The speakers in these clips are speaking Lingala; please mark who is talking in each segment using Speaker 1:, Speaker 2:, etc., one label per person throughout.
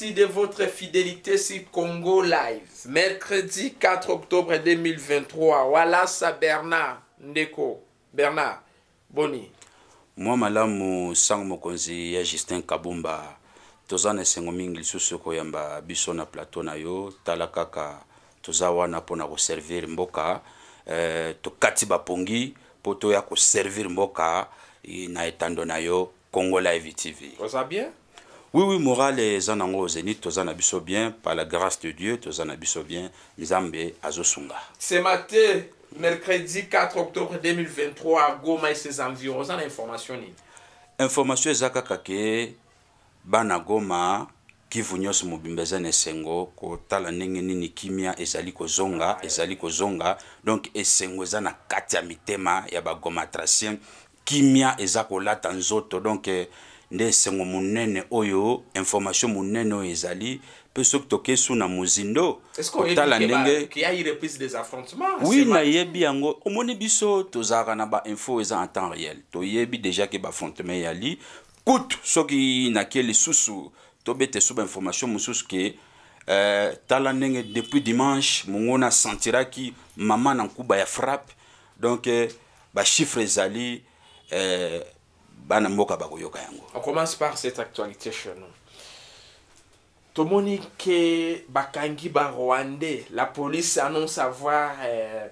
Speaker 1: Merci de votre fidélité sur Congo Live. Mercredi 4 octobre 2023. Voilà ça Bernard Ndeko. Bernard, Boni.
Speaker 2: Moi, madame, sango mokonzi justin kabumba toza na esengo mingi lisusu koyamba biso na plateau na yo tala kaka toza wana mpona koservir mboka eh, tokati bapongi mpo ya koservir mboka eh, na etando na yo congo live tv oza bien oui oui morale eza nango au zénith toza na biso bien par la grâce de dieu toza na biso bien nzambe azosunga
Speaker 1: ce matin mercredi 4 octobre 2023 à goma et ses environs oza na information nini
Speaker 2: information eza kaka ke bana goma kivu nyonso mobimba eza na esengo kotala ndenge nini kimia ezali kozonga ezali kozonga donk esengo eza na kati ya mitema ya bagomatracien kimia eza kolata nzoto donk eh, nde esengo monene oyo information monene oyo ezali mpe soki tokei su na mozindo kotala ndenge wi nayebi yango omoni biso tozalaka na bainfo eza en temps réel toyebi déjà ke bafontema eyali kutu soki nakie lisusu tobete so bainformation mosusu ke euh, tala ndenge depuis dimanche mongoni asentiraki mama na nkuba ya frappe donc eh, bachiffre ezali eh,
Speaker 1: on commence par cette actualité chez nous tomoni ke bakangi la police annonce avoir euh,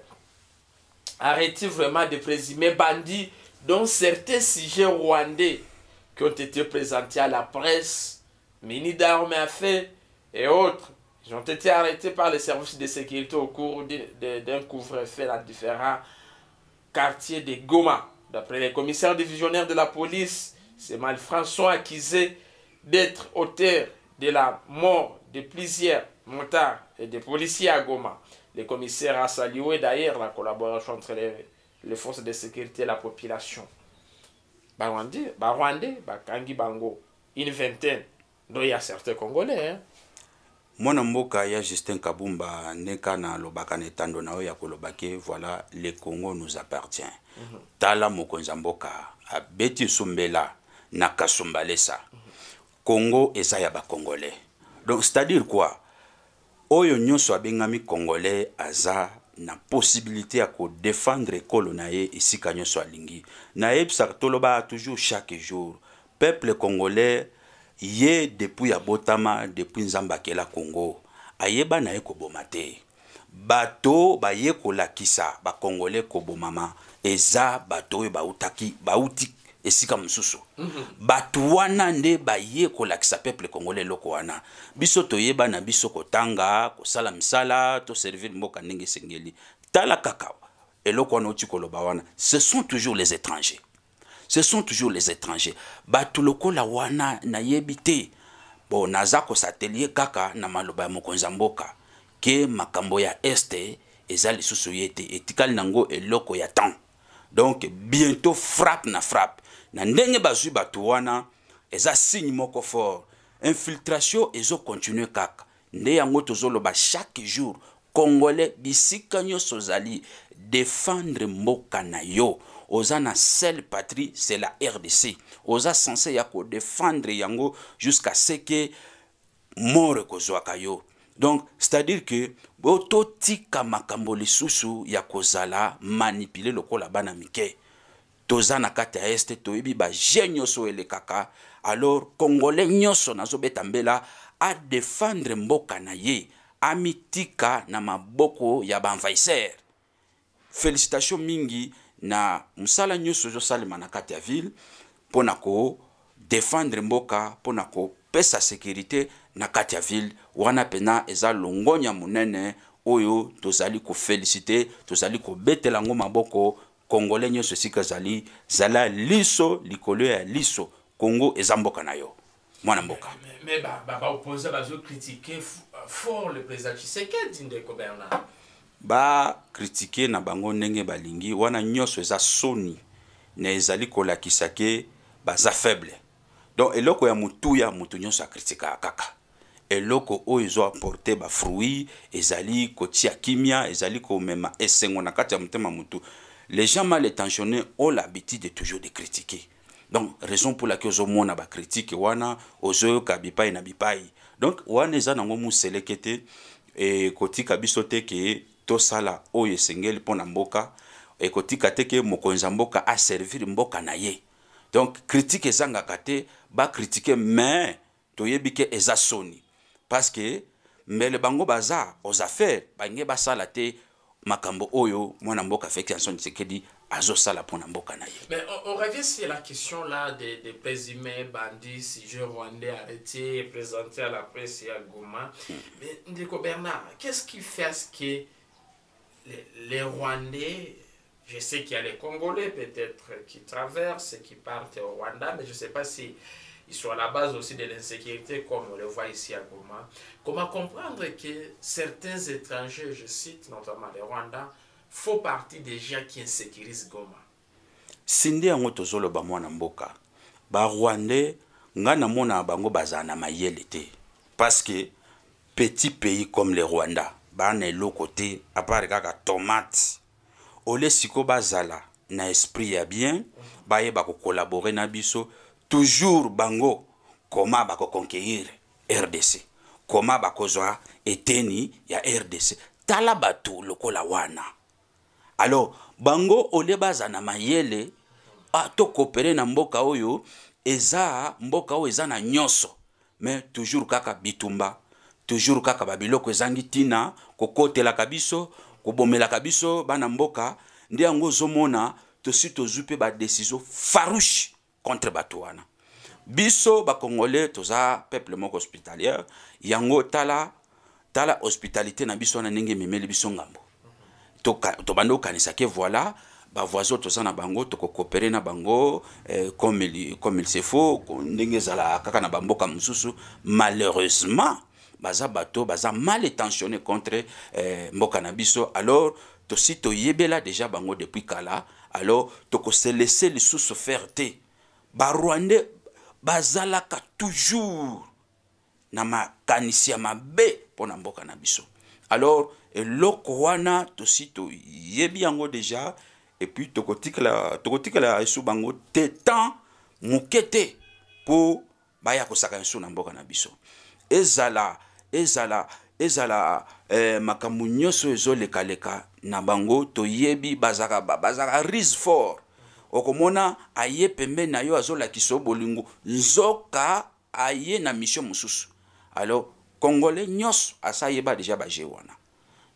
Speaker 1: arrêté vraiment de présumés bandits dont certains sujets rwandais qui ont été présentés à la presse mini d'armes à fait et autres ils ont été arrêtés par les services de sécurité au cours d'un couvre-feu dans différents quartiers de Goma D'après les commissaires divisionnaires de la police, ces malfrats sont accusés d'être auteurs de la mort de plusieurs montards et de policiers à Goma. Les commissaires a salué d'ailleurs la collaboration entre les, forces de sécurité et la population. Barwandi, Barwandi, Bakangi Bango, une vingtaine. il y a certains Congolais, hein.
Speaker 2: mwana mboka ya justin kabumba nde kana alobaka na etando na oyo ya koloba ke voilà le congo nous appartient mm -hmm. tala mokonzi ya mboka abeti sumbela na kasumbalesa mm -hmm. congo eza ya bacongolais donc c'est-à-dire quoi oyo nyonso abengami congolais aza na possibilité ya kodefendre ekolo na ye esika nyonso alingi nayebisaka tolobaka toujours chaque jour peuple congolais ye depuis abotama depuis nzambe akela kongo ayeba na ye koboma te bato baye kolakisa bakongole kobomama eza bato oyo bautaki bauti esika mosusu mm -hmm. bato wana nde baye kolakisa peuple congolais eloko wana biso toyeba na biso kotanga kosala misala toservir mboka ndenge esengeli tala kaka eloko wana oti koloba wana ce sont toujours les étrangers ce sont toujours les étrangers bato lokola wana nayebi te bon naza kosatelie kaka na maloba ya mokonzi ya mboka ke makambo ya este eza lisusu ye te etikali nango eloko ya temps donc bientôt frappe na frappe na ndenge bazwi bato wana eza signe moko fort infiltration ezokontinue kaka nde yango tozoloba chaque jour congolais bisika nyonso ozali défendre mboka na yo oza na seule patrie c'est la rdc oza censé ya kodefendre yango jusqu'à ce ke mort ekozwaka yo donc c'est-à-dire que bototika makambo lisusu ya kozala manipule lokola bana mike toza na kati ya este toyebi baje nyonso elekaka alors congolais nyonso nazobeta mbela adefendre mboka na ye amitika na maboko ya baenvahisseur félicitation mingi na mosala nyonso ezosalema na kati ya ville mpo na kodefendre mboka mpo na kopesa sekurité na kati ya ville wana mpena eza longonya monene oyo tozali kofelisite tozali kobetela yango maboko kongole nyonso esika ezali zala liso likolo ya liso kongo eza mboka na yo mwana mboka
Speaker 1: mais baoposa bazokritike fort le président tshisekedi ndeko bernard
Speaker 2: bakritike na bango ndenge balingi wana nyonso eza soni na ezali kolakisa ke baza faible donc eloko ya motuya moto nyonso akritikaka kaka eloko oyo ezo aporte bafruit ezali kotia kimia ezali komema esengo na kati ya motema motu les gens mal intentionnés ont l'habitude de toujours de critiquer donc raison pour laquelle ozomona bakritike wana ozoyoka bipai na bipai donc wana eza nango moseleke te ekotika biso te ke tosala oyo esengeli mpo na mboka ekotika te ke mokonzi ya mboka aservir mboka na ye donc critique ezangaka te bakritike mais toyebi ke eza soni parce que mbele bango baza aux affaires bange basala te makambo oyo mwana mboka felix anson tshisekedi azosala mpo na mboka na
Speaker 1: ye mais on, on revient sur la question là de, de présumés bandits sujet rwandais arrêtés et présentés à la presse et à goma mm. mais ndeko bernard qu'est ce qui fait ce que les, Rwandais, je sais qu'il y a les Congolais peut-être qui traversent, et qui partent au Rwanda, mais je ne sais pas si ils sont à la base aussi de l'insécurité, comme on le voit ici à Goma. Comment comprendre que certains étrangers, je cite notamment les Rwandais, font partie des gens qui insécurisent Goma
Speaker 2: mboka Rwandais, ngana mona bango baza na te parce que petit pays comme le rwanda baa na eloko te apart kaka tomate ole siko bazala na esprit ya bien bayeba kokolabore na biso toujours bango koma bakoconquérir rdc koma bakozwa eteni ya rdc tala bato lokola wana alors bango ole baza na mayele ah, tokopere na mboka oyo eza mboka oyo eza na nyonso mais toujours kaka bitumba toujours kaka babiloko ezangi ntina kokotelaka biso kobomelaka biso bana mboka nde yango ozomona tosi tozwi mpe badesizio farouche contre bato wana biso bacongolais toza peuple moko hospitaliere yango tala tala hospitalité na biso wana ndenge ememeli biso ngambo tobandi okanisaki voilà bavoisin toza na bango tokokopere na bango eh, comme il, il se faut ndenge ezala kaka na bamboka mosusu malheureusement baza bato baza mal intentionné contre eh, mboka na biso alors tosi toyebela déjà bango depuis kala alors tokoselese lisusu faire te barwandais bazalaka toujours na makanisi ya mabe mpo na mboka na biso alors eloko wana tosi toyebi yango déjà epuis tokotikela esu bango te temps moke te mpo baya kosaka esu na mboka na biso ezala ezala ezala eh, makambo nyonso ezolekaleka na bango toyebi bazalaka bazalaka rise fort okomona aye pembeni na yo azolakisa yo bolingo nzoka aye na mission mosusu alors congolais nyonso asa ayeba deja baje wana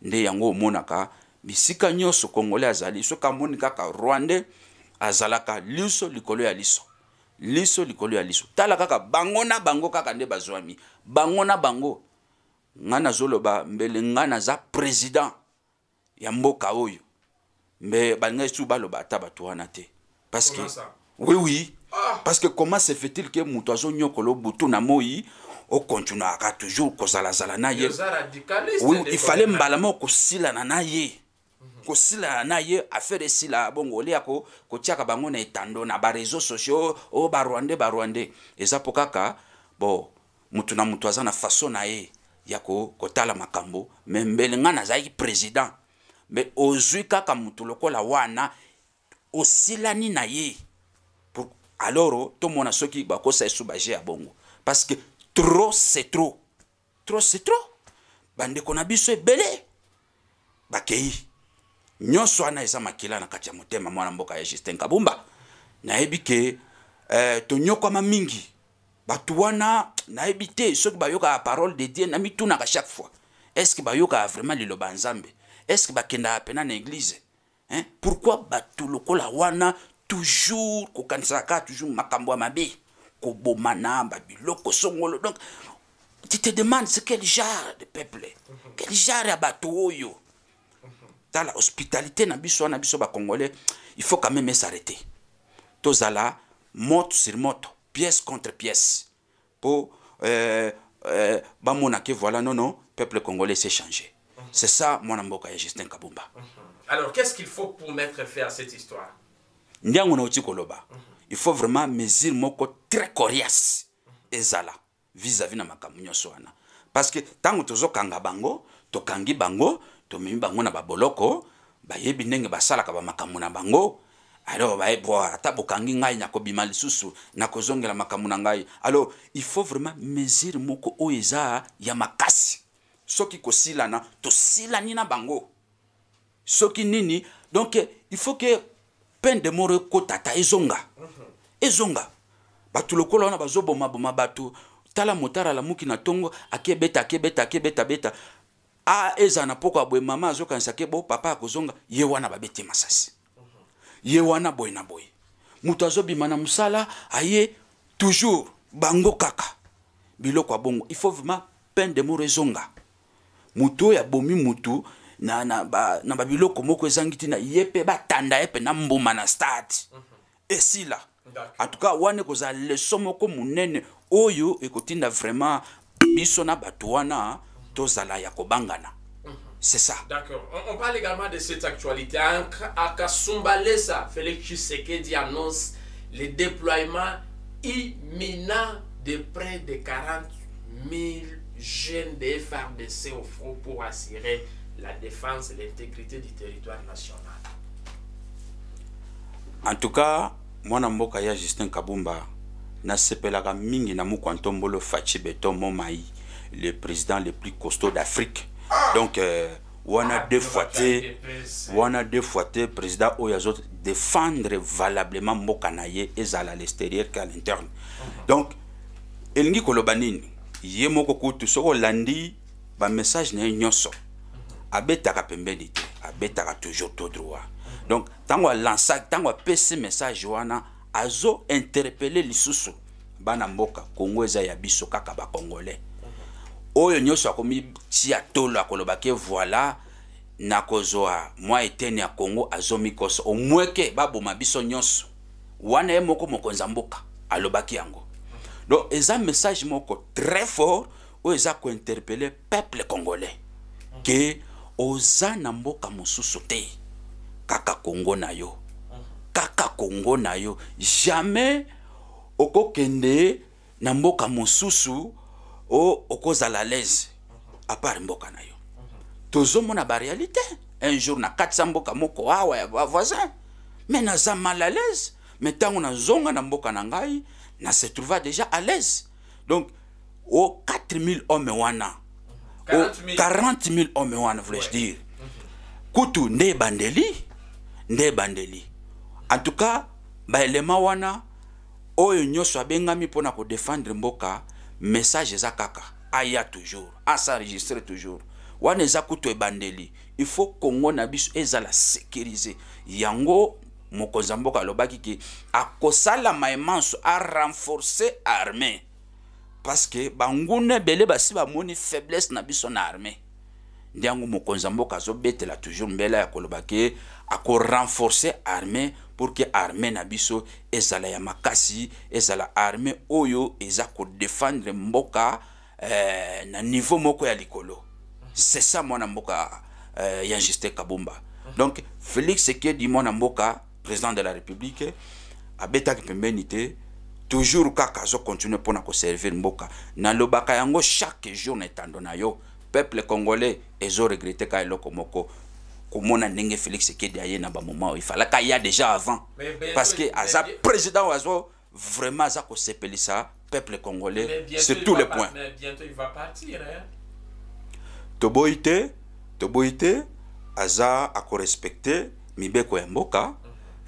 Speaker 2: nde yango omonaka bisika nyonso congolais azali soki amoni kaka rwandais azalaka liso likolo ya liso liso likolo ya liso tala kaka bango na bango kaka nde bazwami bango na bango nga nazoloba mbele nga naza président ya mboka oyo mbe balingai su baloba ata bato wana te parce que oui oui ah! parce que comment se fait-il ke moto azonyokola obutu na moi okontinuaka toujours kozalazala na ye
Speaker 1: oui, ifale mbala
Speaker 2: moko kosilana na ye mhm. kosilana na ye affaire esila bongo olia kotiaka bango na etando na bareseau sociaux o barwande barwande eza mpo kaka bo motu na motu aza na faso na ye ya kotala makambo me mbele nga nazalaki président me ozwi kaka motu lokola wana osilani na ye alors tomona soki bakosa yesu baje ya bongo parce que trop c'est trop trop c'est trop bandeko na biso ebele bakei nyonso wana eza makila na kati ya motema mwana mboka ya justin kabumba nayebi ke eh, tonyokwama mingi qui wana nayebi te yoka la parole de dieu à chaque fois Est-ce estce a vraiment nzambe a pena na église hein? pourquoi wana toujours toujours toujours makambo toujours mabe kobomana toujours donc tu te demandes c'est quel genre de peuple quel genre ya bato oyo toujours hospitalité na biso biso il faut quand même toujours tozala moto sur moto pièce contre pièce, pour euh, euh, que voilà, non, non, peuple congolais s'est changé. C'est ça, mon amboka et Justin Kabumba.
Speaker 1: Alors, qu'est-ce qu'il faut pour mettre fin à cette histoire
Speaker 2: Il faut vraiment mon moko très coriace et zala vis-à-vis de ma camion. parce que ntango kanga bango kangi bango tomemi bango na baboloko ba ndenge basala bamakambo makamuna bango alors bayeboa eh, ata bokangi ngai nakobima lisusu nakozongela makambo na ngai alors il faut vraiment mesure moko oyo eza ya makasi soki kosilana tosilani na bango soki nini donc il faut ke pende moro ekota ata ezonga ezonga bato lokola wana bazobomaboma bato tala motara alamuki na ntongo akebeta akebeta akebetabeta a ah, eza na poko aboye mama azokanisa ke bo papa akozonga ye wana babete masasi ye wana boye na boye moto azobima na mosala aye toujours bango kaka biloko ya bongo il faut vraiment peine de mor ezonga motu oyo abomi motu na, na, ba, na babiloko moko ezangi ntina ye mpe batanda ye mpe na mbuma na stade mm -hmm. esila en tout cas wana ekozala leso moko monene oyo ekotinda vraiment biso na bato wana tozala ya kobangana C'est ça.
Speaker 1: D'accord. On, parle également de cette actualité. À Kassoumba-Lessa. Félix Tshisekedi annonce le déploiement imminent de près de 40 000 jeunes de FRDC au front pour assurer la défense et l'intégrité du territoire national.
Speaker 2: En tout cas, moi je suis Justin Kabumba suis mingi na Fachi le président le plus costaud d'Afrique. donc euh, wana ah, defoi te wana defoi te président oyo azodéfendre valablement mboka na ye ezala à l'extérieur ke à l'interne donc elingi koloba nini ye moko kutu soki olandi bamessage na ye nyonso abetaka pembeni te abetaka toujours tout droit donc ntango alansaki ntango apesi message wana azo interpele lisusu bana mboka kongo eza ya biso kaka bacongolais oyo nyonso akomitia tolo akoloba ke voila nakozwa mwa eteni ya kongo azomikosa omweke baboma biso nyonso wana ye moko mokonzi ya mboka alobaki yango donc eza message moko très fort oyo eza kointerpele peuple congolais ke oza na mboka mosusu te kaka kongo na yo kaka kongo na yo jamais okokende na mboka mosusu o okozala à l'aise apart mboka na yo tozomona baréalité un jour na kati za mboka moko awa ya bavoisin me naza mal à l'aise me ntango nazonga na mboka na ngai na se trouva déjà à l'aise donc o 4000 homme wana o 40 000 homme wana voulais-je dire kutu nde ebandeli nde ebandeli en tout cas baelema wana oyo nyonso abengami mpo na kodefendre mboka message eza kaka aya toujours asenregistre ah, toujours wana eza kutu ebandeli il faut kongo na biso ezala sécurise yango mokonzi ya mboka alobaki ke akosalama emanso arenforce armée parce que banguna ebele basi bamoni faiblesse na biso na armée ndiango mokonzi mboka betela toujours mbela ya koloba ke renforcer armée pour que armée na biso ezala ya makasi ezala armée oyo eza défendre mboka eh, na niveau moko ya likolo c'est ça mwana mboka eh, ya juste kabumba donc félix sekedi mwana mboka président de la république a pembeni te toujours kaka azocontinue ko koservir mboka lobaka yango chaque jour na etando na yo peuple congolais ezo regretté ka eloko moko komona ndenge félix est moment, na fallait qu'il y ait déjà avant parce que aza président oyo azo vraiment aza ça, peuple congolais c'est tout le point toboyi te toboité te aza respecté mibeko mhm. Et mboka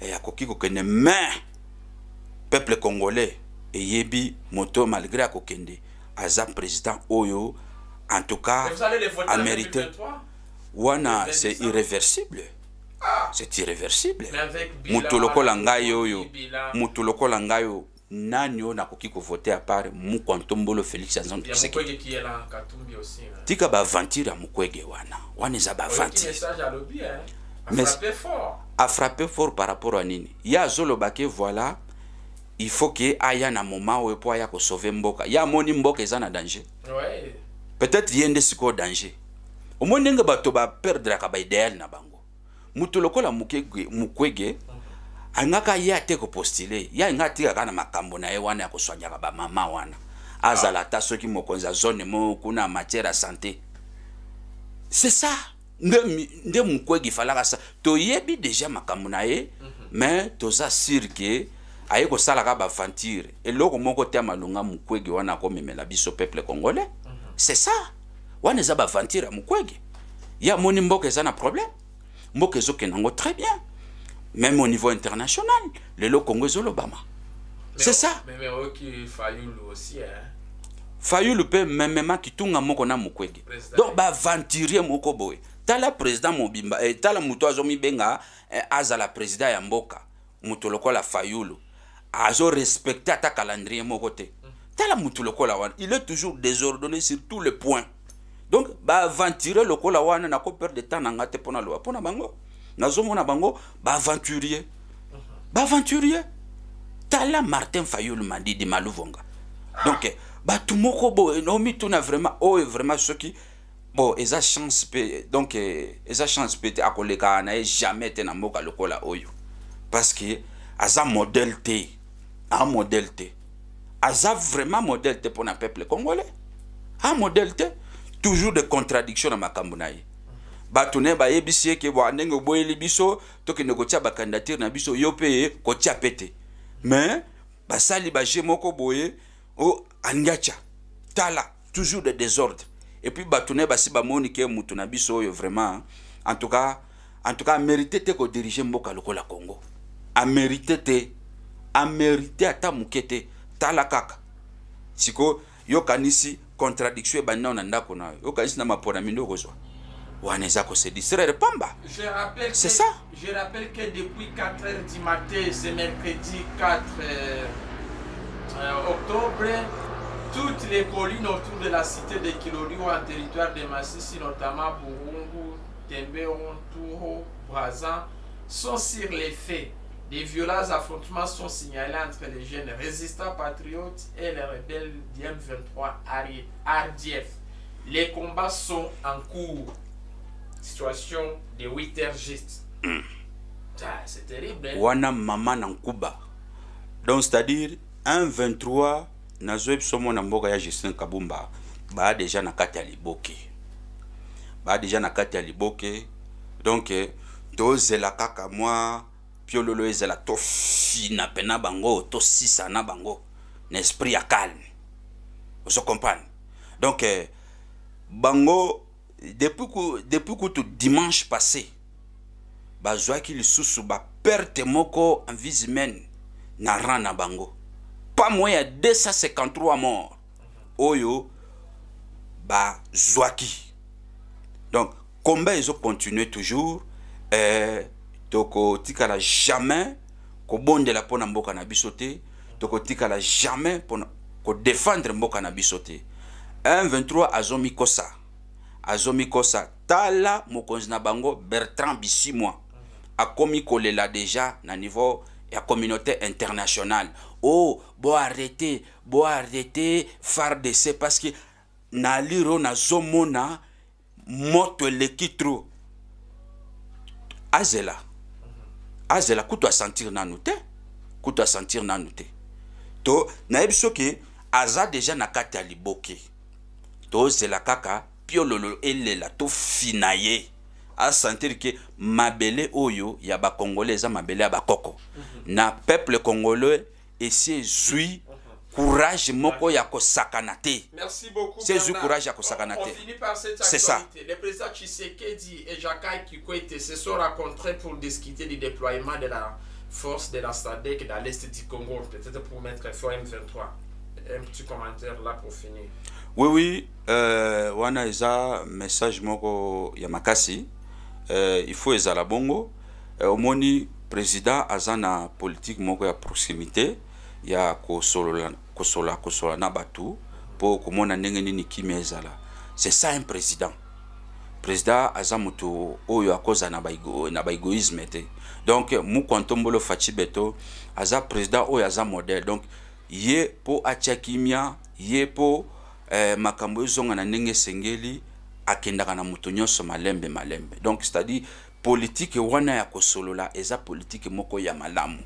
Speaker 2: ko akoki kokende mais peuple congolais yebi moto malgré kende aza président oyo en tout cas, mériter, Wana, ah! c'est irréversible. C'est irréversible.
Speaker 1: Mutuloko langayo yo.
Speaker 2: Mutuloko langayo. nani n'anyo nakoki kovote à part le félix azan hein. tika baaventire ya mukwege wana wana hein. Mais, a frappé fort par rapport à nini Ya zolo bake voilà il faut que aya na moma oyo ya aya sauver mboka Ya moni mboka ezana danger ouais. peut-être ye nde sikoyo danger omoi ndenge bato baperdraka baideale na bango moto lokola mukwege angaka ye ate kopostule ye anga atikaka na makambo na ye wana ya koswanjaka bamama wana azala ata soki mokonzi azone mo kuna ya matière ya santé c'est ça nde, nde mukwege falaka sa toyebi déjà makambo na ye mhm. mais toza sure ke aye kosalaka bavantire eloko moko te ya malunga mukwege wana akomemela biso peuple congolais c'est ça wana eza bavantire ya mukwege ya muni mboka eza problem. problème mboka ezokenda nango très bien même au niveau international lelo congo Obama c'est ça fayulu mpe hein. memema kitunga moko na mukwege donc bavantirie moko t'as tala président mobimba eh, tala moto azomi benga eh, azala président ya mboka moto la fayulu respecter ta calendrier moko tala mutu le il est toujours désordonné sur tous les points donc baaventure n'a pas peur de temps na nga te Pona loa pona bango mona bango bah aventurier. tala martin dit de maluvonga donc bato moko tout omituna vraiment oh vraiment qui, bon eza chance pe donc eza chance pe à koleka na jamais te na mboka lokola oyo parce que modèle T, te modèle T aza vraiment modèle te un peuple congolais modèle te toujours de contradiction ma makambo Ba ye ba yebisi ke bo eke bwa ndenge ko biso tokende kotia bakandidature na biso yo mpe kotia Mais ba me basali baje moko boye o angacha. tala toujours de désordre et puis ba na ba basi bamoni ke motu na biso yo vraiment hein. en tout cas en tout cas mérité te kodirige mboka la congo a mérité te mérité ata mukete. te tala kaka sikoyo yokanisi contradiction ebandinao na ndako yo yokanisi na mapona mino kozwa wana eza kose distraire pamba
Speaker 1: c'est ça je rappelle que depuis 4 heures du matin ce mercredi 4 euh, euh, octobre toutes les collines autour de la cité de ou en territoire de Massissi, notamment Burungu, Tembe, Onturo, Brazan, sont sur les faits. Des violents affrontements sont signalés entre les jeunes résistants patriotes et les rebelles m 23 Ardieff. Les combats sont en cours. Situation de juste. Hmm. C'est terrible. Hein. Wana
Speaker 2: mama na Nkuba. Donc c'est-à-dire 1-23 nazwe biso en mboka ya Justin Kabumba ba déjà na kati bah déjà na kati Donc eh, tozela kaka moi pio lelo ezala tofina pena bango tosisa na bango N'esprit calme Vous comprenez donc euh, bango depuis que depuis que tout dimanche passé y ba perte moko en vie humaine na ran na bango pas moins de 253 morts oyo Zouaki. donc combat continué toujours euh, tokotikala jamais kobondela mpona mboka na biso te tokotikala jamais mpona kodefendre mboka na biso te m23 azomikosa azomikosa tala mokonzi na bango bertrand bisimwa akomi kolela deja na niveau ya communauté internationale o oh, boarrete boarrete fardc parce que naliri oyo nazomona moto eleki tro azela azala kutu asentir nanu te kutu asentir nanu te to nayebi soki aza deja na kati ya liboke tozela kaka piololo elela tofina ye asentir ke mabele oyo ya bakongole eza mabele ya bakoko mm -hmm. na peuple congolais esi ezwi courage moko ya beaucoup.
Speaker 1: C'est du courage ya finit par c'est ça le président Tshisekedi et Jacques Kikwete se sont rencontrés pour discuter du déploiement de la force de la SADC dans l'est du Congo peut-être pour mettre fort 23 un petit commentaire là pour finir
Speaker 2: oui oui euh, wana un message moko ya makasi euh, il faut ezala bongo euh, moni président Azana politique moko ya proximité ya kosolola kosola kosola na bato mpo komona ndenge nini kimia ezala c'est ça un président président aza moto oyo akozala na baigo, na baégoïsme te donc mukontombolo faci beto aza président oyo aza modèle donc ye mpo atia kimia ye mpo eh, makambo ezonga na ndenge esengeli akendaka na moto nyonso malembe malembe donc c'est à dire politike wana ya kosolola eza politike moko ya malamu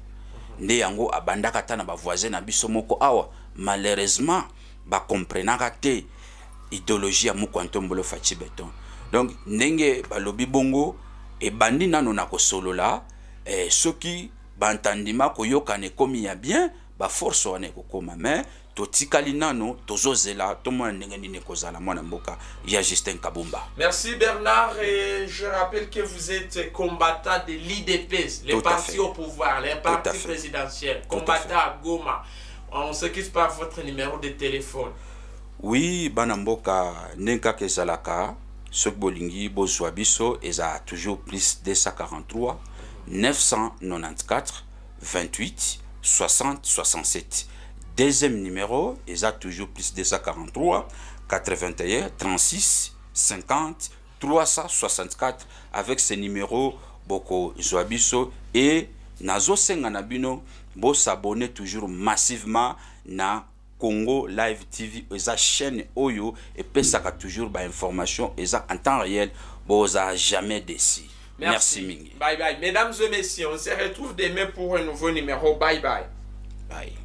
Speaker 2: nde yango abandaka ta na bavoisin na biso moko awa malheureusement bakomprenaka te idéologie ya mokoantombolo faci beton donc ndenge balobi bongo ebandi nano na kosolola eh, soki bantandima koyokana ekomi ya bien baforce wana ekokóma mais totikali nano tozozela tomona ndenge nini ekozala mwana mboka ya justin kabumba
Speaker 1: merci bernard et je rappelle que vous êtes combattant de l'IDP, les partis au pouvoir les partis présidentiels combattant à, goma on se quitte par votre numéro de téléphone
Speaker 2: oui bana mboka ndenge kaka ezalaka soki bolingi bozwa biso toujours plus 243 994 28 60 67 deuxième numéro, ont toujours plus 243, 81, 36, 50, 364, avec ces numéros, Boko Zouabiso et Nazo Senganabino, vous s'abonner toujours massivement na Congo Live TV, sa chaîne Oyo, et pesaka toujours ba information, eza en temps réel, vous a jamais déçu. Merci. Merci Mingi.
Speaker 1: Bye bye. Mesdames et messieurs, on se retrouve demain pour un nouveau numéro. Bye bye. Bye.